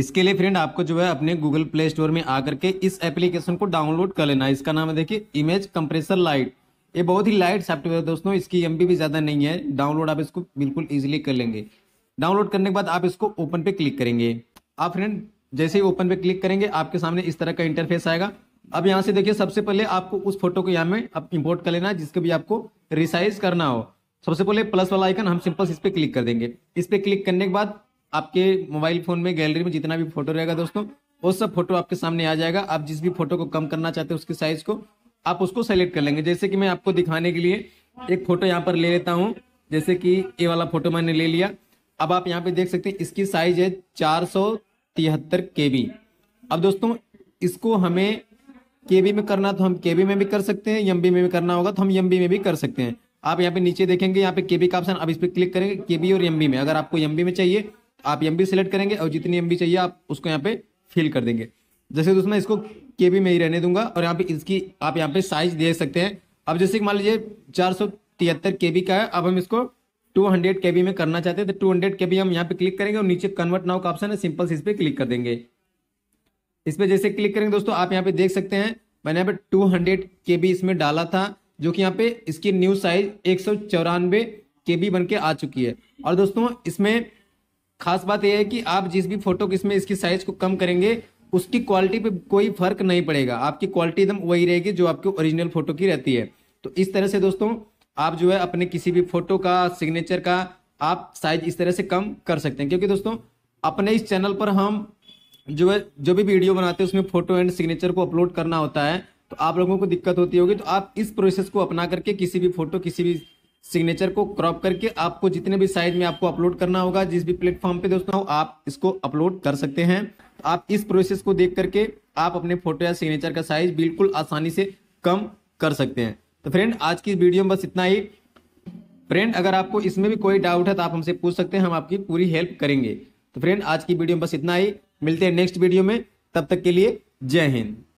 इसके लिए फ्रेंड आपको जो है अपने गूगल प्ले स्टोर में आकर के इस एप्लीकेशन को डाउनलोड कर लेना इसका नाम है देखिए इमेज कंप्रेसर लाइट ये बहुत ही लाइट सॉफ्टवेयर है दोस्तों इसकी एम भी ज़्यादा नहीं है डाउनलोड आप इसको बिल्कुल ईजिली कर लेंगे डाउनलोड करने के बाद आप इसको ओपन पे क्लिक करेंगे आप फ्रेंड जैसे ही ओपन पे क्लिक करेंगे आपके सामने इस तरह का इंटरफेस आएगा अब यहाँ से देखिए सबसे पहले आपको उस फोटो को यहाँ में अब इम्पोर्ट कर लेना है जिसको भी आपको रिसाइज करना हो सबसे पहले प्लस वाला आइकन हम सिंपल इस पर क्लिक कर देंगे इस पर क्लिक करने के बाद आपके मोबाइल फोन में गैलरी में जितना भी फोटो रहेगा दोस्तों वो सब फोटो आपके सामने आ जाएगा आप जिस भी फोटो को कम करना चाहते हो उसके साइज को आप उसको सेलेक्ट कर लेंगे जैसे कि मैं आपको दिखाने के लिए एक फोटो यहाँ पर ले लेता हूँ जैसे कि ये वाला फोटो मैंने ले लिया अब आप यहाँ पे देख सकते हैं इसकी साइज है चार सौ तिहत्तर के बी अब दोस्तों इसको हमें के बी में करना तो हम के बी में भी कर सकते हैं एम बी में भी करना होगा तो हम एम बी में भी कर सकते हैं आप यहाँ पे नीचे देखेंगे यहाँ पे के बी का ऑप्शन अब इस पर क्लिक करेंगे के बी और एम बी में अगर आपको एम बी में चाहिए आप एम सेलेक्ट करेंगे और जितनी एम चाहिए आप उसको यहाँ पे फिल कर देंगे जैसे दोस्तों इसको के में ही रहने दूंगा और यहाँ पे इसकी आप यहाँ पे साइज दे सकते हैं अब जैसे कि मान लीजिए चार सौ तिहत्तर के बी का है अब हम इसको टू हंड्रेड के बी में करना चाहते हैं तो टू हंड्रेड के बी हम यहाँ पे क्लिक करेंगे और नीचे कन्वर्ट नाउ का ऑप्शन है सिंपल से इस पर क्लिक कर देंगे इस पर जैसे क्लिक करेंगे दोस्तों आप यहाँ पे देख सकते हैं मैंने यहाँ पे टू हंड्रेड के बी इसमें डाला था जो कि यहाँ पे इसकी न्यू साइज एक सौ चौरानवे के बी बन के आ चुकी है और दोस्तों इसमें खास बात यह है कि आप जिस भी फोटो किसमें इसकी साइज को कम करेंगे उसकी क्वालिटी पे कोई फर्क नहीं पड़ेगा आपकी क्वालिटी एकदम वही रहेगी जो आपके ओरिजिनल फोटो की रहती है तो इस तरह से दोस्तों आप जो है अपने किसी भी फोटो का सिग्नेचर का आप साइज इस तरह से कम कर सकते हैं क्योंकि दोस्तों अपने इस चैनल पर हम जो है जो भी वीडियो बनाते हैं उसमें फोटो एंड सिग्नेचर को अपलोड करना होता है तो आप लोगों को दिक्कत होती होगी तो आप इस प्रोसेस को अपना करके किसी भी फोटो किसी भी सिग्नेचर को क्रॉप करके आपको जितने भी साइज में आपको अपलोड करना होगा जिस भी प्लेटफॉर्म पे दोस्तों आप इसको अपलोड कर सकते हैं आप इस प्रोसेस को देख करके आप अपने फोटो या सिग्नेचर का साइज बिल्कुल आसानी से कम कर सकते हैं तो फ्रेंड आज की वीडियो में बस इतना ही फ्रेंड अगर आपको इसमें भी कोई डाउट है तो आप हमसे पूछ सकते हैं हम आपकी पूरी हेल्प करेंगे तो फ्रेंड आज की वीडियो में बस इतना ही मिलते हैं नेक्स्ट वीडियो में तब तक के लिए जय हिंद